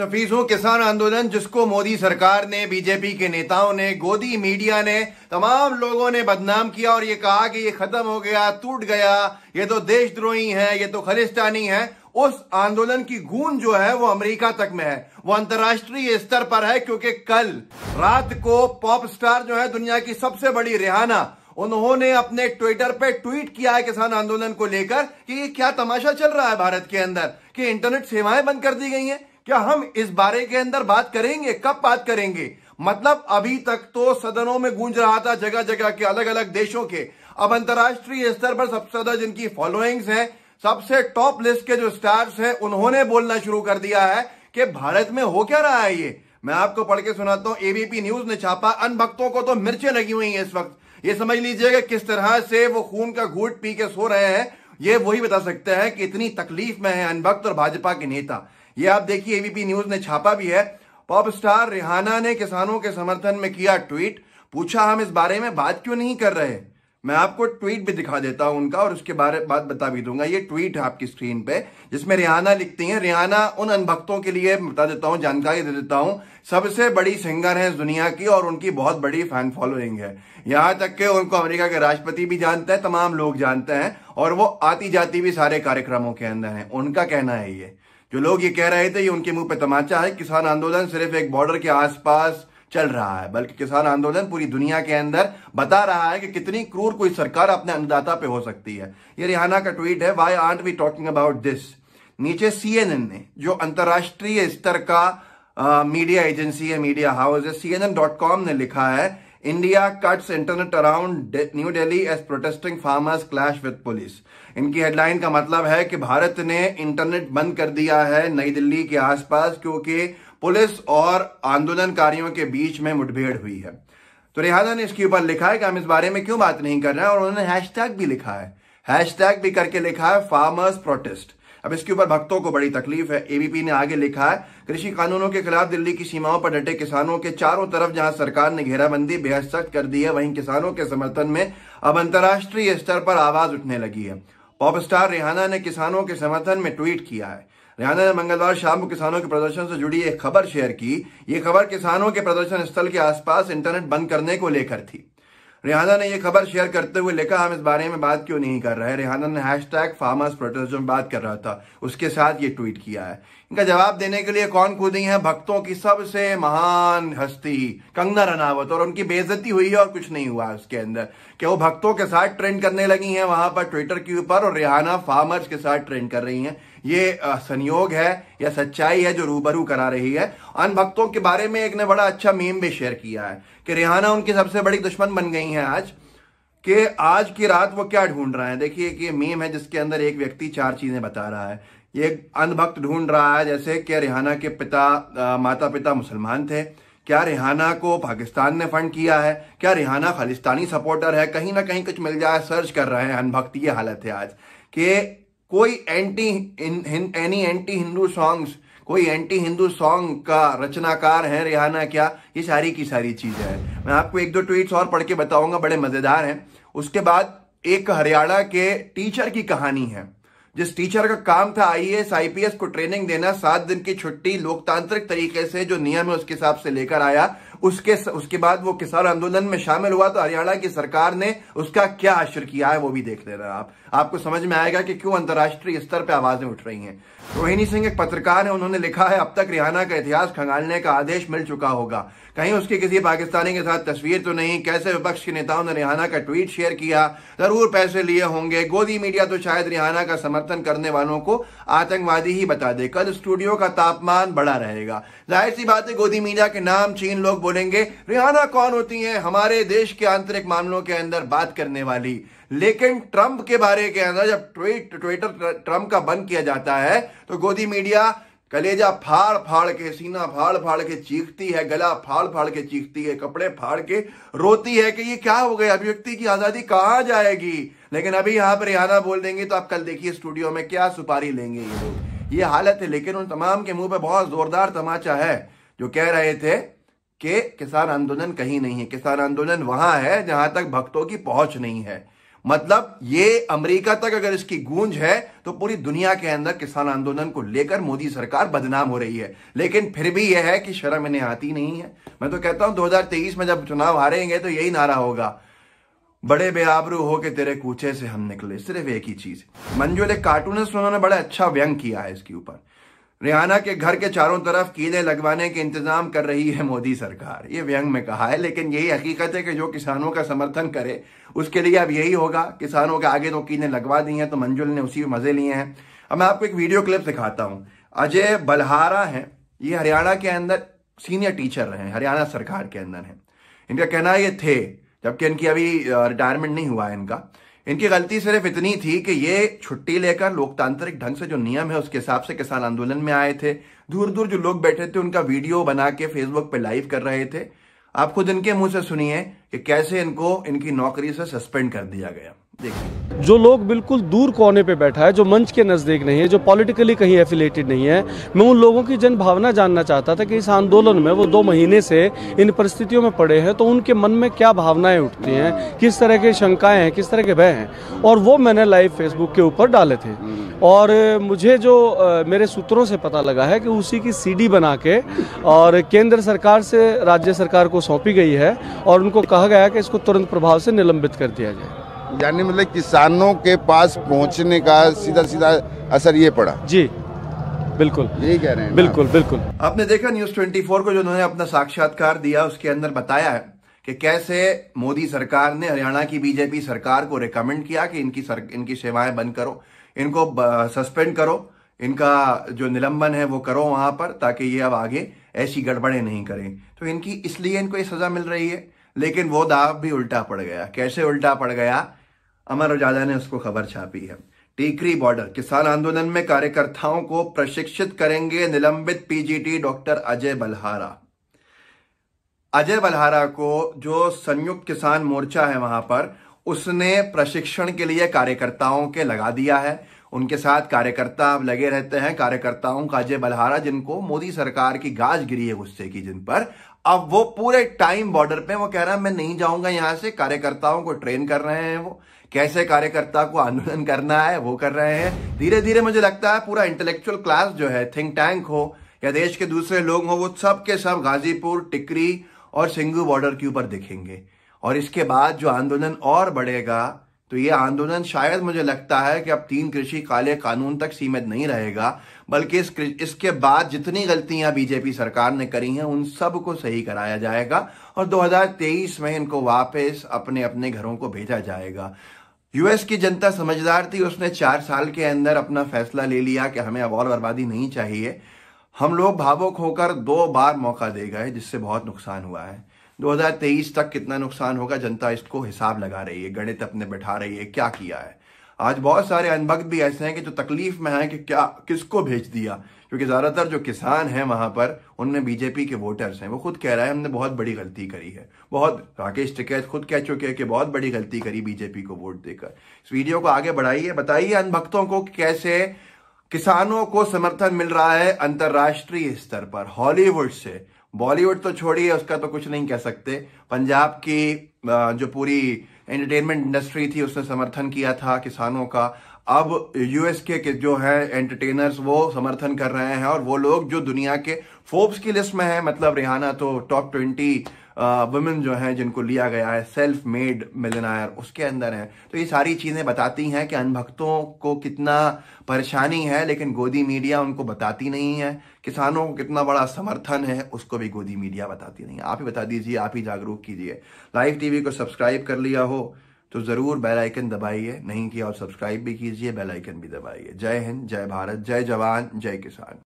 हफीज हूँ किसान आंदोलन जिसको मोदी सरकार ने बीजेपी के नेताओं ने गोदी मीडिया ने तमाम लोगों ने बदनाम किया और ये कहा कि ये खत्म हो गया टूट गया ये तो देशद्रोही है ये तो खलिस्तानी है उस आंदोलन की गूंज जो है वो अमेरिका तक में है वो अंतर्राष्ट्रीय स्तर पर है क्योंकि कल रात को पॉप स्टार जो है दुनिया की सबसे बड़ी रिहाना उन्होंने अपने ट्विटर पे ट्वीट किया है किसान आंदोलन को लेकर कि ये क्या तमाशा चल रहा है भारत के अंदर कि इंटरनेट सेवाएं बंद कर दी गई हैं क्या हम इस बारे के अंदर बात करेंगे कब बात करेंगे मतलब अभी तक तो सदनों में गूंज रहा था जगह जगह के अलग अलग देशों के अब अंतर्राष्ट्रीय स्तर पर सबसे ज्यादा जिनकी फॉलोइंग्स हैं सबसे टॉप लिस्ट के जो स्टार्स हैं उन्होंने बोलना शुरू कर दिया है कि भारत में हो क्या रहा है ये मैं आपको पढ़ के सुनाता हूं एबीपी न्यूज ने छापा अनभक्तों को तो मिर्चें लगी हुई हैं इस वक्त ये समझ लीजिएगा किस तरह से वो खून का घूट पी के सो रहे हैं ये वही बता सकते हैं कि इतनी तकलीफ में है अनभक्त और भाजपा के नेता ये आप देखिए एबीपी न्यूज ने छापा भी है पॉप स्टार रिहाना ने किसानों के समर्थन में किया ट्वीट पूछा हम इस बारे में बात क्यों नहीं कर रहे मैं आपको ट्वीट भी दिखा देता हूं उनका और उसके बारे बात बता भी दूंगा ये ट्वीट है आपकी स्क्रीन पे जिसमें रिहाना लिखती हैं रिहाना उन अनभक्तों के लिए बता देता हूं जानकारी दे देता हूं सबसे बड़ी सिंगर हैं दुनिया की और उनकी बहुत बड़ी फैन फॉलोइंग है यहां तक के उनको अमेरिका के राष्ट्रपति भी जानते हैं तमाम लोग जानते हैं और वो आती जाती भी सारे कार्यक्रमों के अंदर है उनका कहना है ये जो लोग ये कह रहे थे ये उनके मुंह पे तमाचा है किसान आंदोलन सिर्फ एक बॉर्डर के आसपास चल रहा है बल्कि किसान आंदोलन पूरी दुनिया के अंदर बता रहा है कि कितनी क्रूर कोई सरकार अपने अन्नदाता पे हो सकती है ये रिहाना का ट्वीट है why aren't we talking about this नीचे सीएनएन ने जो अंतर्राष्ट्रीय स्तर का मीडिया एजेंसी है मीडिया हाउस है सी ने लिखा है India cuts internet around new Delhi as protesting farmers clash with police इनकी हेडलाइन का मतलब है कि भारत ने इंटरनेट बंद कर दिया है नई दिल्ली के आसपास क्योंकि पुलिस और आंदोलनकारियों के बीच में मुठभेड़ हुई है तो रिहाजा ने इसके ऊपर लिखा है कि हम इस बारे में क्यों बात नहीं कर रहे हैं और उन्होंने हैशटैग भी लिखा है हैशटैग भी करके लिखा है फार्मर्स प्रोटेस्ट अब इसके ऊपर भक्तों को बड़ी तकलीफ है एबीपी ने आगे लिखा है कृषि कानूनों के खिलाफ दिल्ली की सीमाओं पर डटे किसानों के चारों तरफ जहां सरकार ने घेराबंदी बेहद सख्त कर दी है वहीं किसानों के समर्थन में अब अंतर्राष्ट्रीय स्तर पर आवाज उठने लगी है पॉप स्टार रिहाना ने किसानों के समर्थन में ट्वीट किया है रेहाना ने मंगलवार शाम को किसानों के प्रदर्शन से जुड़ी एक खबर शेयर की ये खबर किसानों के प्रदर्शन स्थल के आसपास इंटरनेट बंद करने को लेकर थी रिहाना ने यह खबर शेयर करते हुए लिखा हम इस बारे में बात क्यों नहीं कर रहे रिहाना ने हैश टैग फार्मर्स प्रोटेस्ट में बात कर रहा था उसके साथ ये ट्वीट किया है इनका जवाब देने के लिए कौन कूदी है भक्तों की सबसे महान हस्ती कंगना रनावत और उनकी बेजती हुई है और कुछ नहीं हुआ उसके अंदर कि वो भक्तों के साथ ट्रेंड करने लगी हैं वहां पर ट्विटर के ऊपर और रिहाना फार्मर्स के साथ ट्रेंड कर रही हैं ये संयोग है या सच्चाई है जो रूबरू करा रही है अन भक्तों के बारे में एक ने बड़ा अच्छा मीम भी शेयर किया है कि रिहाना उनकी सबसे बड़ी दुश्मन बन गई है आज कि आज की रात वो क्या ढूंढ रहा है देखिए कि मीम है जिसके अंदर एक व्यक्ति चार चीजें बता रहा है ये अंधभक्त ढूंढ रहा है जैसे कि रिहाना के पिता आ, माता पिता मुसलमान थे क्या रिहाना को पाकिस्तान ने फंड किया है क्या रिहाना खालिस्तानी सपोर्टर है कहीं ना कहीं कुछ मिल जाए सर्च कर रहे हैं अनभक्त ये हालत है आज कि कोई anti any anti Hindu songs कोई एंटी हिंदू सॉन्ग का रचनाकार है रिहाना क्या ये सारी की सारी चीजें हैं मैं आपको एक दो ट्वीट्स और पढ़ के बताऊंगा बड़े मजेदार हैं उसके बाद एक हरियाणा के टीचर की कहानी है जिस टीचर का काम था आईएएस आईपीएस को ट्रेनिंग देना सात दिन की छुट्टी लोकतांत्रिक तरीके से जो नियम है उसके हिसाब से लेकर आया उसके उसके बाद वो किसान आंदोलन में शामिल हुआ तो हरियाणा की सरकार ने उसका क्या असर किया है वो भी देख लेना आप आपको समझ में आएगा कि क्यों अंतर्राष्ट्रीय स्तर पर आवाजें उठ रही हैं रोहिणी सिंह एक पत्रकार है उन्होंने लिखा है अब तक रिहाना का इतिहास खंगालने का आदेश मिल चुका होगा कहीं उसकी किसी पाकिस्तानी के साथ तस्वीर तो नहीं कैसे विपक्ष के नेताओं ने रिहाना का ट्वीट शेयर किया जरूर पैसे लिए होंगे गोदी मीडिया तो शायद रिहाना का समर्थन करने वालों को आतंकवादी ही बता दे कल स्टूडियो का तापमान बड़ा रहेगा जाहिर सी बात है गोदी मीडिया के नाम चीन लोग बोलेंगे रिहाना कौन होती हैं हमारे देश के आंतरिक मामलों के अंदर बात करने वाली लेकिन ट्रंप के बारे के अंदर जब ट्वीट ट्विटर ट्रंप का बंद किया जाता है तो गोदी मीडिया कलेजा फाड़ फाड़ के सीना फाड़ फाड़ के चीखती है गला फाड़ फाड़ के चीखती है कपड़े फाड़ के रोती है कि ये क्या हो गया अभिव्यक्ति की आजादी कहाँ जाएगी लेकिन अभी यहां पर रिहाना बोल देंगे तो आप कल देखिए स्टूडियो में क्या सुपारी लेंगे ये लोग ये हालत है लेकिन उन तमाम के मुंह पर बहुत जोरदार तमाचा है जो कह रहे थे कि किसान आंदोलन कहीं नहीं है किसान आंदोलन वहां है जहां तक भक्तों की पहुंच नहीं है मतलब ये अमेरिका तक अगर इसकी गूंज है तो पूरी दुनिया के अंदर किसान आंदोलन को लेकर मोदी सरकार बदनाम हो रही है लेकिन फिर भी यह है कि शर्म इन्हें आती नहीं है मैं तो कहता हूं 2023 में जब चुनाव हारेंगे तो यही नारा होगा बड़े बेआबरू हो के तेरे कूचे से हम निकले सिर्फ एक ही चीज मंजूल एक कार्टूनिस्ट उन्होंने बड़ा अच्छा व्यंग किया है इसके ऊपर रिहाना के घर के चारों तरफ कीले लगवाने के इंतजाम कर रही है मोदी सरकार ये व्यंग में कहा है लेकिन यही हकीकत है कि जो किसानों का समर्थन करे उसके लिए अब यही होगा किसानों के आगे तो कीले लगवा दी हैं तो मंजुल ने उसी में मजे लिए हैं अब मैं आपको एक वीडियो क्लिप दिखाता हूं अजय बलहारा हैं ये हरियाणा के अंदर सीनियर टीचर रहे हैं हरियाणा सरकार के अंदर हैं इनका कहना ये थे जबकि इनकी अभी रिटायरमेंट नहीं हुआ है इनका इनकी गलती सिर्फ इतनी थी कि ये छुट्टी लेकर लोकतांत्रिक ढंग से जो नियम है उसके हिसाब से किसान आंदोलन में आए थे दूर दूर जो लोग बैठे थे उनका वीडियो बना के फेसबुक पे लाइव कर रहे थे आप खुद इनके मुंह से सुनिए कि कैसे इनको इनकी नौकरी से सस्पेंड कर दिया गया देखिए जो लोग बिल्कुल दूर कोने पे बैठा है जो मंच के नज़दीक नहीं है जो पॉलिटिकली कहीं एफिलेटेड नहीं है मैं उन लोगों की जन भावना जानना चाहता था कि इस आंदोलन में वो दो महीने से इन परिस्थितियों में पड़े हैं तो उनके मन में क्या भावनाएं उठती हैं किस तरह की शंकाएं हैं किस तरह के भय हैं और वो मैंने लाइव फेसबुक के ऊपर डाले थे और मुझे जो मेरे सूत्रों से पता लगा है कि उसी की सी बना के और केंद्र सरकार से राज्य सरकार को सौंपी गई है और उनको कहा गया कि इसको तुरंत प्रभाव से निलंबित कर दिया जाए यानी मतलब किसानों के पास पहुंचने का सीधा सीधा असर ये पड़ा जी बिल्कुल यही कह रहे हैं बिल्कुल बिल्कुल आपने देखा न्यूज 24 को जो उन्होंने अपना साक्षात्कार दिया उसके अंदर बताया है कि कैसे मोदी सरकार ने हरियाणा की बीजेपी सरकार को रिकमेंड किया कि इनकी सर, इनकी सेवाएं बंद करो इनको सस्पेंड करो इनका जो निलंबन है वो करो वहां पर ताकि ये अब आगे ऐसी गड़बड़े नहीं करें तो इनकी इसलिए इनको ये सजा मिल रही है लेकिन वो दाव भी उल्टा पड़ गया कैसे उल्टा पड़ गया अमर उजाला ने उसको खबर छापी है टीकरी बॉर्डर किसान आंदोलन में कार्यकर्ताओं को प्रशिक्षित करेंगे निलंबित पीजीटी डॉक्टर अजय बलहारा अजय बलहारा को जो संयुक्त किसान मोर्चा है वहां पर उसने प्रशिक्षण के लिए कार्यकर्ताओं के लगा दिया है उनके साथ कार्यकर्ता लगे रहते हैं कार्यकर्ताओं का अजय बलहारा जिनको मोदी सरकार की गाज गिरी है गुस्से की जिन पर अब वो पूरे टाइम बॉर्डर पे वो कह रहा है मैं नहीं जाऊंगा यहां से कार्यकर्ताओं को ट्रेन कर रहे हैं वो कैसे कार्यकर्ता को आंदोलन करना है वो कर रहे हैं धीरे धीरे मुझे लगता है पूरा इंटेलेक्चुअल क्लास जो है थिंक टैंक हो या देश के दूसरे लोग हो वो सब के सब गाजीपुर टिकरी और सिंगू बॉर्डर के ऊपर दिखेंगे और इसके बाद जो आंदोलन और बढ़ेगा तो ये आंदोलन शायद मुझे लगता है कि अब तीन कृषि काले कानून तक सीमित नहीं रहेगा बल्कि इस इसके बाद जितनी गलतियां बीजेपी सरकार ने करी हैं उन सब को सही कराया जाएगा और 2023 में इनको वापस अपने अपने घरों को भेजा जाएगा यूएस की जनता समझदार थी उसने चार साल के अंदर अपना फैसला ले लिया कि हमें अब और बर्बादी नहीं चाहिए हम लोग भावुक होकर दो बार मौका दे गए जिससे बहुत नुकसान हुआ है 2023 तक कितना नुकसान होगा जनता इसको हिसाब लगा रही है गणित अपने बैठा रही है क्या किया है आज बहुत सारे अनभक्त भी ऐसे हैं कि जो तकलीफ में हैं कि क्या किसको भेज दिया क्योंकि ज़्यादातर जो किसान हैं वहां पर उनमें बीजेपी के वोटर्स हैं वो खुद कह रहा है हमने बहुत बड़ी गलती करी है बहुत राकेश टिकैत खुद कह चुके हैं कि बहुत बड़ी गलती करी बीजेपी को वोट देकर इस वीडियो को आगे बढ़ाइए बताइए अनभक्तों को कैसे किसानों को समर्थन मिल रहा है अंतर्राष्ट्रीय स्तर पर हॉलीवुड से बॉलीवुड तो छोड़िए उसका तो कुछ नहीं कह सकते पंजाब की जो पूरी एंटरटेनमेंट इंडस्ट्री थी उसने समर्थन किया था किसानों का अब यूएस के जो है एंटरटेनर्स वो समर्थन कर रहे हैं और वो लोग जो दुनिया के फोर्ब्स की लिस्ट में है मतलब रिहाना तो टॉप ट्वेंटी वुमेन जो हैं जिनको लिया गया है सेल्फ मेड मिलनायर उसके अंदर हैं तो ये सारी चीज़ें बताती हैं कि अनभक्तों को कितना परेशानी है लेकिन गोदी मीडिया उनको बताती नहीं है किसानों को कितना बड़ा समर्थन है उसको भी गोदी मीडिया बताती नहीं है आप ही बता दीजिए आप ही जागरूक कीजिए लाइव टी को सब्सक्राइब कर लिया हो तो ज़रूर बेल आइकन दबाइए नहीं किया और सब्सक्राइब भी कीजिए बेल आइकन भी दबाइए जय हिंद जय भारत जय जवान जय किसान